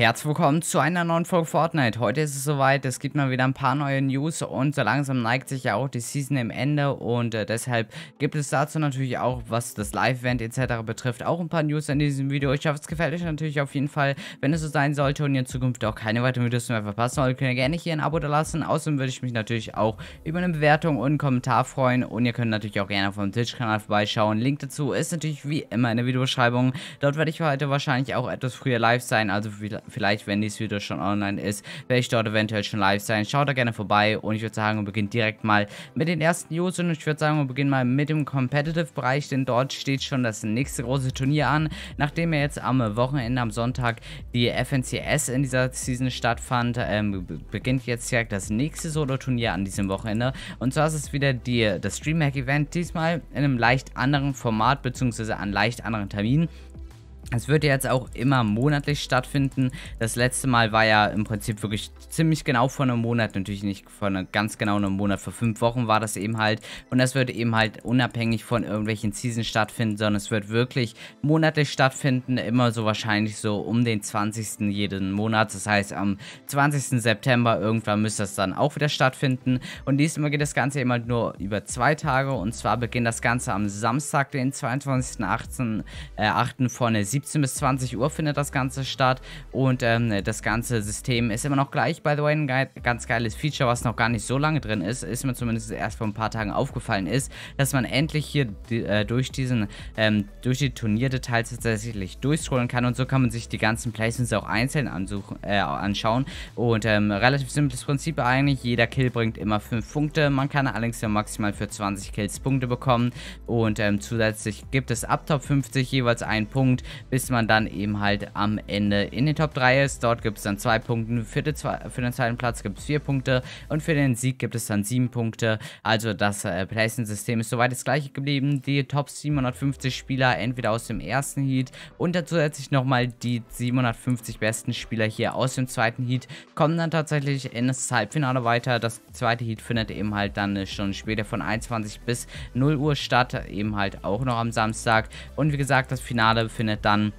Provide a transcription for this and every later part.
Herzlich willkommen zu einer neuen Folge Fortnite. Heute ist es soweit, es gibt mal wieder ein paar neue News und so langsam neigt sich ja auch die Season im Ende und äh, deshalb gibt es dazu natürlich auch, was das Live-Event etc. betrifft, auch ein paar News in diesem Video. Ich hoffe, es gefällt euch natürlich auf jeden Fall, wenn es so sein sollte und ihr in Zukunft auch keine weiteren Videos mehr verpassen wollt, könnt ihr gerne hier ein Abo da lassen. Außerdem würde ich mich natürlich auch über eine Bewertung und einen Kommentar freuen und ihr könnt natürlich auch gerne auf meinem Twitch-Kanal vorbeischauen. Link dazu ist natürlich wie immer in der Videobeschreibung. Dort werde ich heute wahrscheinlich auch etwas früher live sein, also vielleicht vielleicht, wenn dieses Video schon online ist, werde ich dort eventuell schon live sein. Schaut da gerne vorbei und ich würde sagen, wir beginnen direkt mal mit den ersten News und ich würde sagen, wir beginnen mal mit dem Competitive-Bereich, denn dort steht schon das nächste große Turnier an. Nachdem ja jetzt am Wochenende, am Sonntag, die FNCS in dieser Season stattfand, ähm, beginnt jetzt direkt das nächste Solo-Turnier an diesem Wochenende. Und zwar ist es wieder die, das Streamhack-Event, diesmal in einem leicht anderen Format bzw. an leicht anderen Terminen. Es wird jetzt auch immer monatlich stattfinden. Das letzte Mal war ja im Prinzip wirklich ziemlich genau vor einem Monat, natürlich nicht vor ganz genau einem Monat, vor fünf Wochen war das eben halt. Und das wird eben halt unabhängig von irgendwelchen Seasons stattfinden, sondern es wird wirklich monatlich stattfinden, immer so wahrscheinlich so um den 20. jeden Monat. Das heißt, am 20. September irgendwann müsste das dann auch wieder stattfinden. Und diesmal geht das Ganze eben halt nur über zwei Tage. Und zwar beginnt das Ganze am Samstag, den 22.08. Äh, 8. vorne 17 bis 20 Uhr findet das Ganze statt und ähm, das ganze System ist immer noch gleich, by the way, ein ge ganz geiles Feature, was noch gar nicht so lange drin ist, ist mir zumindest erst vor ein paar Tagen aufgefallen ist, dass man endlich hier äh, durch diesen, ähm, durch die Turnierdetails tatsächlich durchscrollen kann und so kann man sich die ganzen Placements auch einzeln ansuchen, äh, anschauen und ähm, relativ simples Prinzip eigentlich, jeder Kill bringt immer 5 Punkte, man kann allerdings ja maximal für 20 Kills Punkte bekommen und ähm, zusätzlich gibt es ab Top 50 jeweils einen Punkt bis man dann eben halt am Ende in den Top 3 ist. Dort gibt es dann zwei Punkte, für, die, für den zweiten Platz gibt es vier Punkte und für den Sieg gibt es dann sieben Punkte. Also das äh, Placement-System ist soweit das gleiche geblieben. Die Top 750 Spieler entweder aus dem ersten Heat und dann zusätzlich nochmal die 750 besten Spieler hier aus dem zweiten Heat kommen dann tatsächlich in das Halbfinale weiter. Das zweite Heat findet eben halt dann schon später von 21 bis 0 Uhr statt, eben halt auch noch am Samstag. Und wie gesagt, das Finale findet dann dann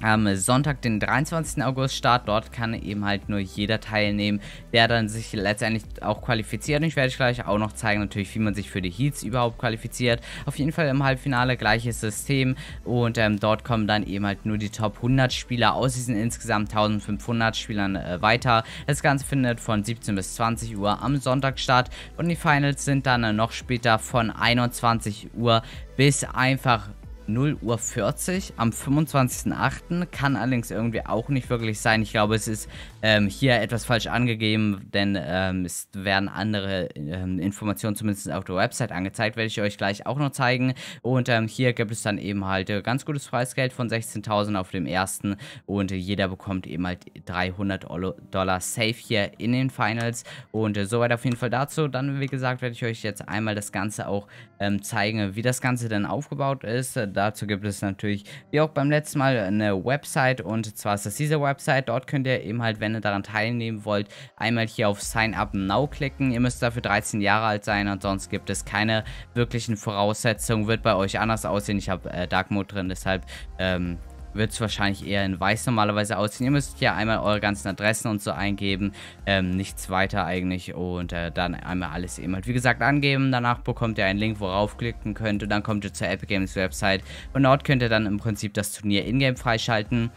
am Sonntag, den 23. August Start. Dort kann eben halt nur jeder teilnehmen, der dann sich letztendlich auch qualifiziert. Und ich werde gleich auch noch zeigen, natürlich, wie man sich für die Heats überhaupt qualifiziert. Auf jeden Fall im Halbfinale gleiches System und ähm, dort kommen dann eben halt nur die Top 100 Spieler aus diesen insgesamt 1500 Spielern äh, weiter. Das Ganze findet von 17 bis 20 Uhr am Sonntag statt und die Finals sind dann äh, noch später von 21 Uhr bis einfach 0.40 Uhr am 25.08. Kann allerdings irgendwie auch nicht wirklich sein. Ich glaube, es ist ähm, hier etwas falsch angegeben, denn ähm, es werden andere ähm, Informationen zumindest auf der Website angezeigt. Werde ich euch gleich auch noch zeigen. Und ähm, hier gibt es dann eben halt äh, ganz gutes Preisgeld von 16.000 auf dem ersten. Und äh, jeder bekommt eben halt 300 Dollar safe hier in den Finals. Und äh, soweit auf jeden Fall dazu. Dann, wie gesagt, werde ich euch jetzt einmal das Ganze auch ähm, zeigen, wie das Ganze denn aufgebaut ist dazu gibt es natürlich, wie auch beim letzten Mal, eine Website und zwar ist das diese Website. Dort könnt ihr eben halt, wenn ihr daran teilnehmen wollt, einmal hier auf Sign Up Now klicken. Ihr müsst dafür 13 Jahre alt sein und sonst gibt es keine wirklichen Voraussetzungen. Wird bei euch anders aussehen. Ich habe äh, Dark Mode drin, deshalb ähm, wird es wahrscheinlich eher in weiß normalerweise aussehen. Ihr müsst ja einmal eure ganzen Adressen und so eingeben. Ähm, nichts weiter eigentlich. Und äh, dann einmal alles eben halt, wie gesagt, angeben. Danach bekommt ihr einen Link, worauf klicken könnt. Und dann kommt ihr zur Epic Games Website. Und dort könnt ihr dann im Prinzip das Turnier ingame freischalten.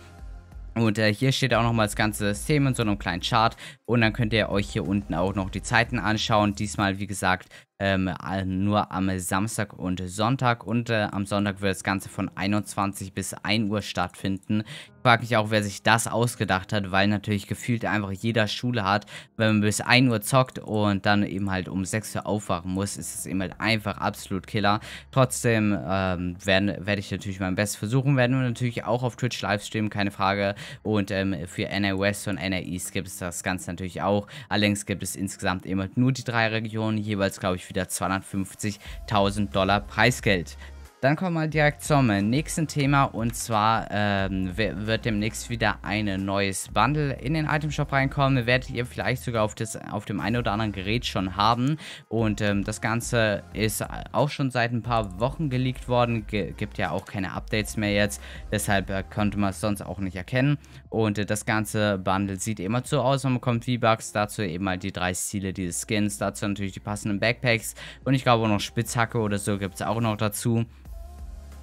Und äh, hier steht auch nochmal das ganze System in so einem kleinen Chart. Und dann könnt ihr euch hier unten auch noch die Zeiten anschauen. Diesmal, wie gesagt, ähm, nur am Samstag und Sonntag. Und äh, am Sonntag wird das Ganze von 21 bis 1 Uhr stattfinden frage mich auch, wer sich das ausgedacht hat, weil natürlich gefühlt einfach jeder Schule hat, wenn man bis 1 Uhr zockt und dann eben halt um 6 Uhr aufwachen muss, ist es eben halt einfach absolut Killer. Trotzdem ähm, werde werd ich natürlich mein Bestes versuchen, werden wir natürlich auch auf Twitch live keine Frage. Und ähm, für NA West und NA East gibt es das Ganze natürlich auch. Allerdings gibt es insgesamt eben halt nur die drei Regionen, jeweils glaube ich wieder 250.000 Dollar Preisgeld. Dann kommen wir direkt zum nächsten Thema und zwar ähm, wird demnächst wieder ein neues Bundle in den Itemshop reinkommen. Werdet ihr vielleicht sogar auf, das, auf dem einen oder anderen Gerät schon haben. Und ähm, das Ganze ist auch schon seit ein paar Wochen geleakt worden. G gibt ja auch keine Updates mehr jetzt. Deshalb äh, konnte man es sonst auch nicht erkennen. Und äh, das ganze Bundle sieht immer so aus. Man bekommt V-Bucks, dazu eben mal halt die drei Ziele diese Skins, dazu natürlich die passenden Backpacks. Und ich glaube auch noch Spitzhacke oder so gibt es auch noch dazu.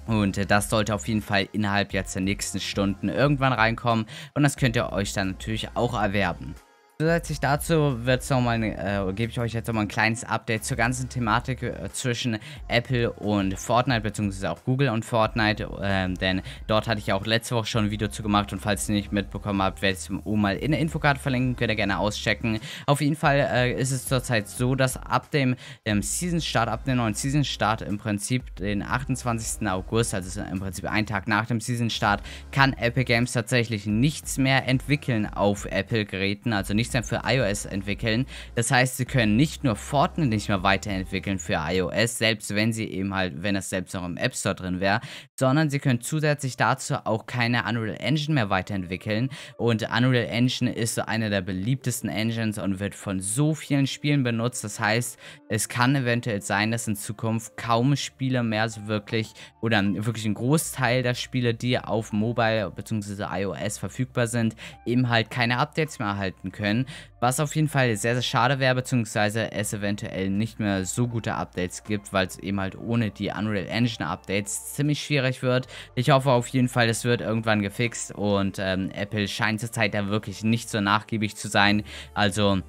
Und äh, das sollte auf jeden Fall innerhalb jetzt der nächsten Stunden irgendwann reinkommen und das könnt ihr euch dann natürlich auch erwerben. Zusätzlich dazu wird's noch mal, äh, gebe ich euch jetzt nochmal ein kleines Update zur ganzen Thematik äh, zwischen Apple und Fortnite, beziehungsweise auch Google und Fortnite, ähm, denn dort hatte ich ja auch letzte Woche schon ein Video zu gemacht und falls ihr nicht mitbekommen habt, werde ich es oben mal in der Infokarte verlinken, könnt ihr gerne auschecken. Auf jeden Fall äh, ist es zurzeit so, dass ab dem ähm, Season-Start, ab dem neuen Season-Start im Prinzip den 28. August, also im Prinzip einen Tag nach dem Season-Start, kann Apple Games tatsächlich nichts mehr entwickeln auf Apple-Geräten, also nicht dann für iOS entwickeln. Das heißt, sie können nicht nur Fortnite nicht mehr weiterentwickeln für iOS, selbst wenn sie eben halt, wenn das selbst noch im App Store drin wäre, sondern sie können zusätzlich dazu auch keine Unreal Engine mehr weiterentwickeln. Und Unreal Engine ist so eine der beliebtesten Engines und wird von so vielen Spielen benutzt. Das heißt, es kann eventuell sein, dass in Zukunft kaum Spiele mehr so wirklich oder wirklich ein Großteil der Spiele, die auf Mobile bzw. iOS verfügbar sind, eben halt keine Updates mehr erhalten können können, was auf jeden Fall sehr, sehr schade wäre, beziehungsweise es eventuell nicht mehr so gute Updates gibt, weil es eben halt ohne die Unreal Engine Updates ziemlich schwierig wird. Ich hoffe auf jeden Fall, es wird irgendwann gefixt und ähm, Apple scheint zurzeit da wirklich nicht so nachgiebig zu sein. Also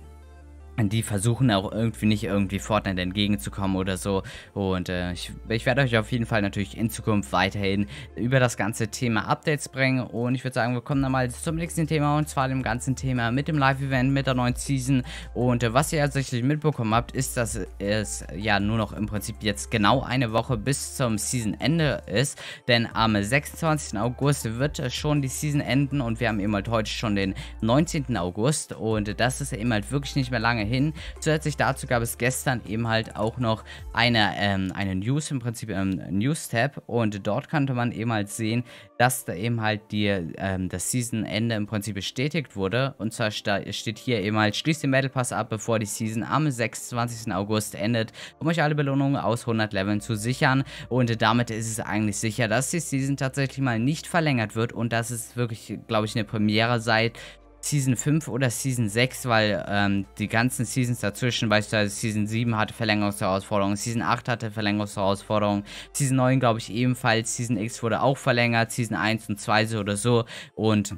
die versuchen auch irgendwie nicht irgendwie Fortnite entgegenzukommen oder so. Und äh, ich, ich werde euch auf jeden Fall natürlich in Zukunft weiterhin über das ganze Thema Updates bringen. Und ich würde sagen, wir kommen dann mal zum nächsten Thema und zwar dem ganzen Thema mit dem Live-Event, mit der neuen Season. Und äh, was ihr tatsächlich mitbekommen habt, ist, dass es ja nur noch im Prinzip jetzt genau eine Woche bis zum Season-Ende ist. Denn am 26. August wird schon die Season enden und wir haben eben halt heute schon den 19. August. Und das ist eben halt wirklich nicht mehr lange hin. Zusätzlich dazu gab es gestern eben halt auch noch eine, ähm, eine News, im Prinzip ähm, News-Tab und dort konnte man eben halt sehen, dass da eben halt die, ähm, das Season-Ende im Prinzip bestätigt wurde. Und zwar steht hier eben halt, schließt den Battle Pass ab, bevor die Season am 26. August endet, um euch alle Belohnungen aus 100 Leveln zu sichern. Und damit ist es eigentlich sicher, dass die Season tatsächlich mal nicht verlängert wird und dass es wirklich, glaube ich, eine Premiere sei, Season 5 oder Season 6, weil ähm, die ganzen Seasons dazwischen, beispielsweise du, also Season 7 hatte Verlängerungsherausforderungen, Season 8 hatte Verlängerungsherausforderungen, Season 9 glaube ich ebenfalls, Season X wurde auch verlängert, Season 1 und 2 so oder so und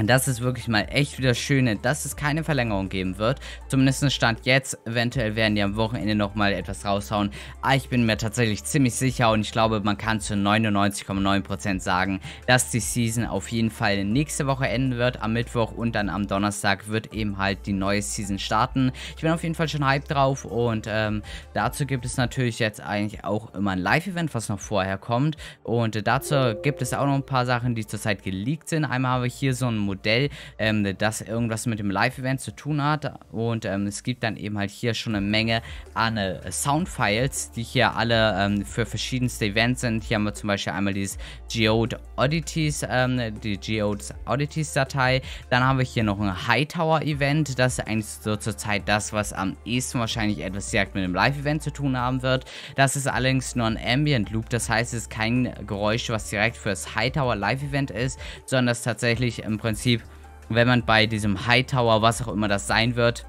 und das ist wirklich mal echt wieder schön, ne, dass es keine Verlängerung geben wird. Zumindest stand jetzt. Eventuell werden die am Wochenende nochmal etwas raushauen. Aber ah, ich bin mir tatsächlich ziemlich sicher und ich glaube, man kann zu 99,9% sagen, dass die Season auf jeden Fall nächste Woche enden wird. Am Mittwoch und dann am Donnerstag wird eben halt die neue Season starten. Ich bin auf jeden Fall schon hyped drauf und ähm, dazu gibt es natürlich jetzt eigentlich auch immer ein Live-Event, was noch vorher kommt. Und äh, dazu gibt es auch noch ein paar Sachen, die zurzeit geleakt sind. Einmal habe ich hier so ein Modell, ähm, das irgendwas mit dem Live-Event zu tun hat. Und ähm, es gibt dann eben halt hier schon eine Menge an äh, Soundfiles, die hier alle ähm, für verschiedenste Events sind. Hier haben wir zum Beispiel einmal dieses Geode Oddities, ähm, die Geodes Oddities Datei. Dann haben wir hier noch ein Hightower Event. Das ist eigentlich so zurzeit das, was am ehesten wahrscheinlich etwas direkt mit dem Live-Event zu tun haben wird. Das ist allerdings nur ein Ambient Loop. Das heißt, es ist kein Geräusch, was direkt für das Hightower Live-Event ist, sondern das tatsächlich im Prinzip Prinzip, wenn man bei diesem Hightower, was auch immer das sein wird,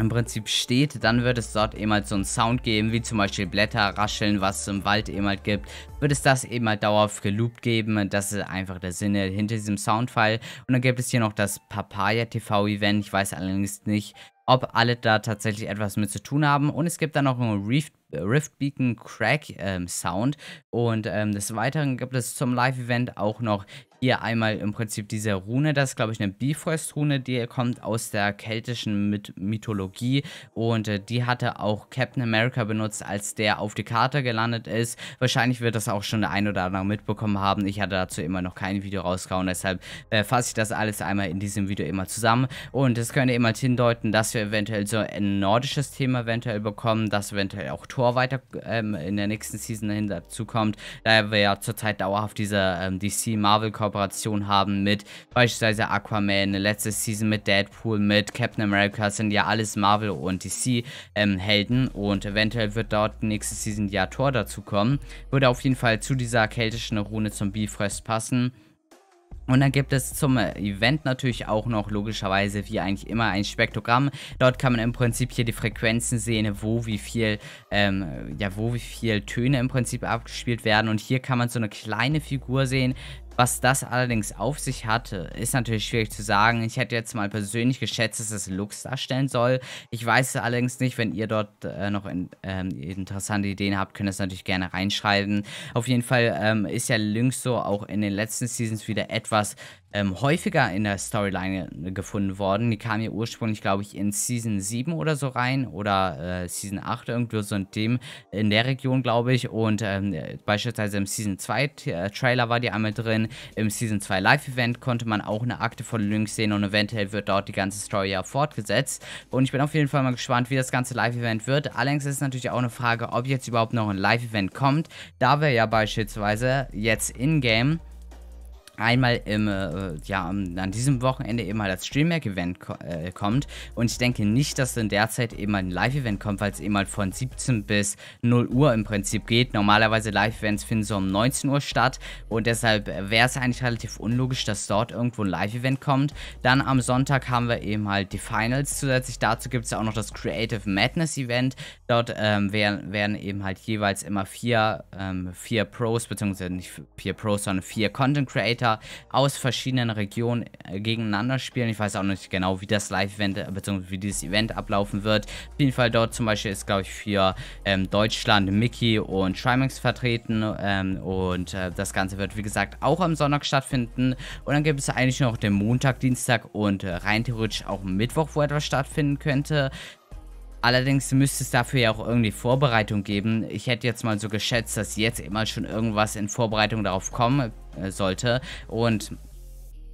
im Prinzip steht, dann wird es dort eben halt so einen Sound geben, wie zum Beispiel Blätter rascheln, was es im Wald eben halt gibt, wird es das eben halt dauerhaft geloopt geben. Das ist einfach der Sinne hinter diesem Soundfile. Und dann gibt es hier noch das Papaya TV Event. Ich weiß allerdings nicht, ob alle da tatsächlich etwas mit zu tun haben. Und es gibt dann noch einen Rift, Rift Beacon Crack ähm, Sound. Und ähm, des Weiteren gibt es zum Live-Event auch noch hier einmal im Prinzip diese Rune, das ist glaube ich eine Bifrost-Rune, die kommt aus der keltischen Mythologie und äh, die hatte auch Captain America benutzt, als der auf die Karte gelandet ist. Wahrscheinlich wird das auch schon der ein oder andere mitbekommen haben. Ich hatte dazu immer noch kein Video rausgehauen, deshalb äh, fasse ich das alles einmal in diesem Video immer zusammen und es könnte immer hindeuten, dass wir eventuell so ein nordisches Thema eventuell bekommen, dass eventuell auch Thor weiter ähm, in der nächsten Season hin dazu kommt, da wir ja zurzeit dauerhaft diese ähm, DC Marvel kommen Kooperationen haben mit beispielsweise Aquaman, letzte Season mit Deadpool, mit Captain America, sind ja alles Marvel und DC ähm, Helden und eventuell wird dort nächste Season ja Thor dazu kommen. Würde auf jeden Fall zu dieser keltischen Rune zum Bifrost passen. Und dann gibt es zum Event natürlich auch noch logischerweise wie eigentlich immer ein Spektrogramm. Dort kann man im Prinzip hier die Frequenzen sehen, wo wie viel, ähm, ja, wo wie viel Töne im Prinzip abgespielt werden. Und hier kann man so eine kleine Figur sehen, was das allerdings auf sich hatte, ist natürlich schwierig zu sagen. Ich hätte jetzt mal persönlich geschätzt, dass es Lux darstellen soll. Ich weiß allerdings nicht, wenn ihr dort äh, noch in, ähm, interessante Ideen habt, könnt ihr es natürlich gerne reinschreiben. Auf jeden Fall ähm, ist ja Lynx so auch in den letzten Seasons wieder etwas ähm, häufiger in der Storyline gefunden worden. Die kam ja ursprünglich, glaube ich, in Season 7 oder so rein oder äh, Season 8 irgendwo so in dem, in der Region, glaube ich. Und ähm, beispielsweise im Season 2 äh, Trailer war die einmal drin. Im Season 2 Live Event konnte man auch eine Akte von Lynx sehen und eventuell wird dort die ganze Story ja fortgesetzt. Und ich bin auf jeden Fall mal gespannt, wie das ganze Live Event wird. Allerdings ist natürlich auch eine Frage, ob jetzt überhaupt noch ein Live Event kommt. Da wir ja beispielsweise jetzt in-game einmal im, äh, ja, an diesem Wochenende eben mal halt das Streamhack-Event ko äh, kommt. Und ich denke nicht, dass in der Zeit eben mal halt ein Live-Event kommt, weil es eben mal halt von 17 bis 0 Uhr im Prinzip geht. Normalerweise Live-Events finden so um 19 Uhr statt. Und deshalb wäre es eigentlich relativ unlogisch, dass dort irgendwo ein Live-Event kommt. Dann am Sonntag haben wir eben halt die Finals. Zusätzlich dazu gibt es ja auch noch das Creative Madness-Event. Dort ähm, werden, werden, eben halt jeweils immer vier, ähm, vier Pros, beziehungsweise nicht vier Pros, sondern vier Content-Creator Spieler aus verschiedenen Regionen äh, gegeneinander spielen. Ich weiß auch nicht genau, wie das Live-Event, äh, beziehungsweise wie dieses Event ablaufen wird. Auf jeden Fall dort zum Beispiel ist, glaube ich, für ähm, Deutschland Mickey und Trimax vertreten. Ähm, und äh, das Ganze wird, wie gesagt, auch am Sonntag stattfinden. Und dann gibt es eigentlich noch den Montag, Dienstag und äh, rein theoretisch auch Mittwoch, wo etwas stattfinden könnte. Allerdings müsste es dafür ja auch irgendwie Vorbereitung geben. Ich hätte jetzt mal so geschätzt, dass jetzt immer schon irgendwas in Vorbereitung darauf kommen sollte. Und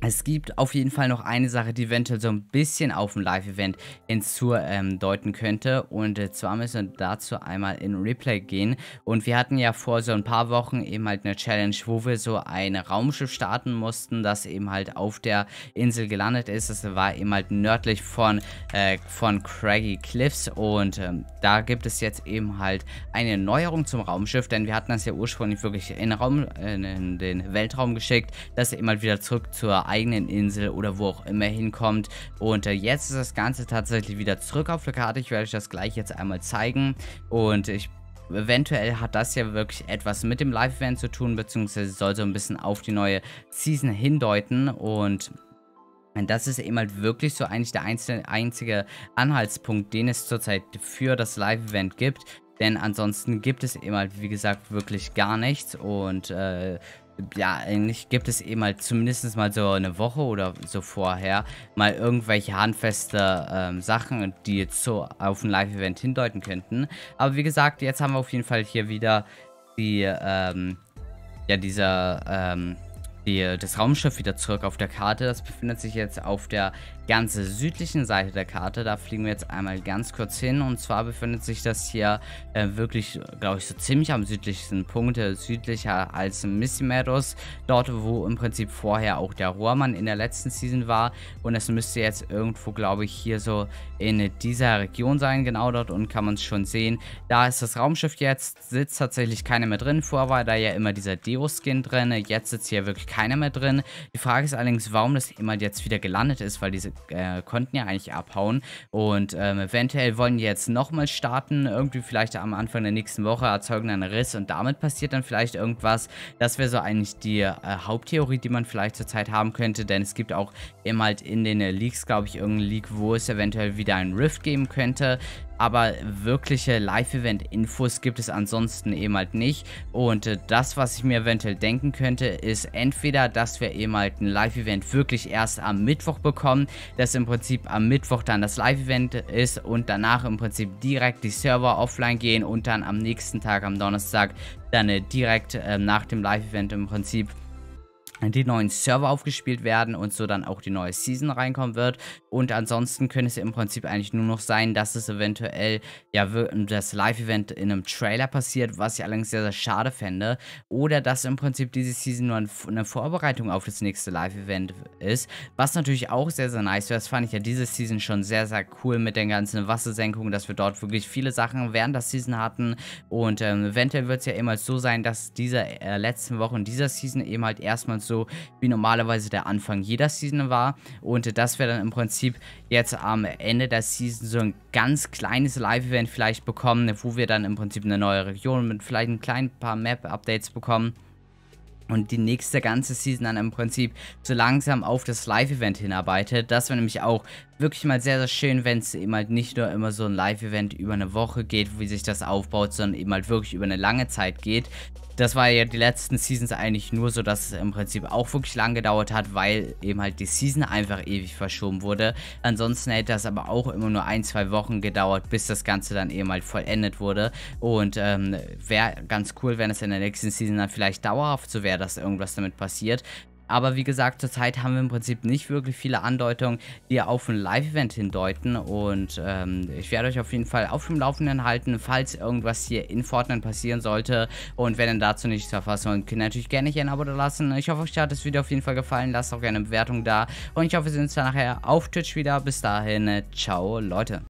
es gibt auf jeden Fall noch eine Sache, die eventuell so ein bisschen auf dem Live-Event hinzudeuten ähm, könnte. Und äh, zwar müssen wir dazu einmal in Replay gehen. Und wir hatten ja vor so ein paar Wochen eben halt eine Challenge, wo wir so ein Raumschiff starten mussten, das eben halt auf der Insel gelandet ist. Das war eben halt nördlich von, äh, von Craggy Cliffs. Und ähm, da gibt es jetzt eben halt eine Neuerung zum Raumschiff, denn wir hatten das ja ursprünglich wirklich in, Raum, äh, in den Weltraum geschickt, das eben halt wieder zurück zur eigenen Insel oder wo auch immer hinkommt. Und äh, jetzt ist das Ganze tatsächlich wieder zurück auf der Karte. Ich werde euch das gleich jetzt einmal zeigen. Und ich eventuell hat das ja wirklich etwas mit dem Live-Event zu tun, beziehungsweise soll so ein bisschen auf die neue Season hindeuten. Und das ist eben halt wirklich so eigentlich der einzige Anhaltspunkt, den es zurzeit für das Live-Event gibt. Denn ansonsten gibt es eben halt, wie gesagt, wirklich gar nichts. Und äh, ja, eigentlich gibt es eh mal zumindest mal so eine Woche oder so vorher mal irgendwelche handfeste ähm, Sachen, die jetzt so auf ein Live-Event hindeuten könnten. Aber wie gesagt, jetzt haben wir auf jeden Fall hier wieder die, ähm, ja, dieser, ähm, die, das Raumschiff wieder zurück auf der Karte. Das befindet sich jetzt auf der ganz südlichen Seite der Karte. Da fliegen wir jetzt einmal ganz kurz hin. Und zwar befindet sich das hier äh, wirklich, glaube ich, so ziemlich am südlichsten Punkt, äh, südlicher als Missy Meadows. Dort, wo im Prinzip vorher auch der Rohrmann in der letzten Season war. Und es müsste jetzt irgendwo, glaube ich, hier so in dieser Region sein, genau dort. Und kann man es schon sehen. Da ist das Raumschiff jetzt, sitzt tatsächlich keiner mehr drin. Vorher war da ja immer dieser Deo-Skin drin. Jetzt sitzt hier wirklich keiner mehr drin. Die Frage ist allerdings, warum das immer jetzt wieder gelandet ist, weil diese äh, konnten ja eigentlich abhauen. Und ähm, eventuell wollen die jetzt nochmal starten, irgendwie vielleicht am Anfang der nächsten Woche erzeugen einen Riss und damit passiert dann vielleicht irgendwas. Das wäre so eigentlich die äh, Haupttheorie, die man vielleicht zurzeit haben könnte, denn es gibt auch immer halt in den äh, Leaks, glaube ich, irgendeinen Leak, wo es eventuell wieder einen Rift geben könnte aber wirkliche Live-Event-Infos gibt es ansonsten eben halt nicht. Und äh, das, was ich mir eventuell denken könnte, ist entweder, dass wir eben halt ein Live-Event wirklich erst am Mittwoch bekommen, dass im Prinzip am Mittwoch dann das Live-Event ist und danach im Prinzip direkt die Server offline gehen und dann am nächsten Tag, am Donnerstag, dann äh, direkt äh, nach dem Live-Event im Prinzip die neuen Server aufgespielt werden und so dann auch die neue Season reinkommen wird. Und ansonsten könnte es im Prinzip eigentlich nur noch sein, dass es eventuell ja das Live-Event in einem Trailer passiert, was ich allerdings sehr, sehr schade fände. Oder dass im Prinzip diese Season nur eine Vorbereitung auf das nächste Live-Event ist, was natürlich auch sehr, sehr nice wäre. Das fand ich ja diese Season schon sehr, sehr cool mit den ganzen Wassersenkungen, dass wir dort wirklich viele Sachen während der Season hatten. Und ähm, eventuell wird es ja eben halt so sein, dass diese äh, letzten Wochen dieser Season eben halt erstmal so wie normalerweise der Anfang jeder Season war. Und das wir dann im Prinzip jetzt am Ende der Season so ein ganz kleines Live-Event vielleicht bekommen, wo wir dann im Prinzip eine neue Region mit vielleicht ein klein paar Map-Updates bekommen und die nächste ganze Season dann im Prinzip so langsam auf das Live-Event hinarbeitet. Das wäre nämlich auch wirklich mal sehr, sehr schön, wenn es eben halt nicht nur immer so ein Live-Event über eine Woche geht, wie sich das aufbaut, sondern eben halt wirklich über eine lange Zeit geht. Das war ja die letzten Seasons eigentlich nur so, dass es im Prinzip auch wirklich lang gedauert hat, weil eben halt die Season einfach ewig verschoben wurde. Ansonsten hätte das aber auch immer nur ein, zwei Wochen gedauert, bis das Ganze dann eben halt vollendet wurde. Und ähm, wäre ganz cool, wenn es in der nächsten Season dann vielleicht dauerhaft so wäre, dass irgendwas damit passiert. Aber wie gesagt, zurzeit haben wir im Prinzip nicht wirklich viele Andeutungen, die auf ein Live-Event hindeuten. Und ähm, ich werde euch auf jeden Fall auf dem Laufenden halten, falls irgendwas hier in Fortnite passieren sollte. Und wenn ihr dazu nichts verfasst wollt, könnt ihr natürlich gerne hier ein Abo da lassen. Ich hoffe, euch hat das Video auf jeden Fall gefallen. Lasst auch gerne eine Bewertung da. Und ich hoffe, wir sehen uns dann nachher auf Twitch wieder. Bis dahin, ciao Leute.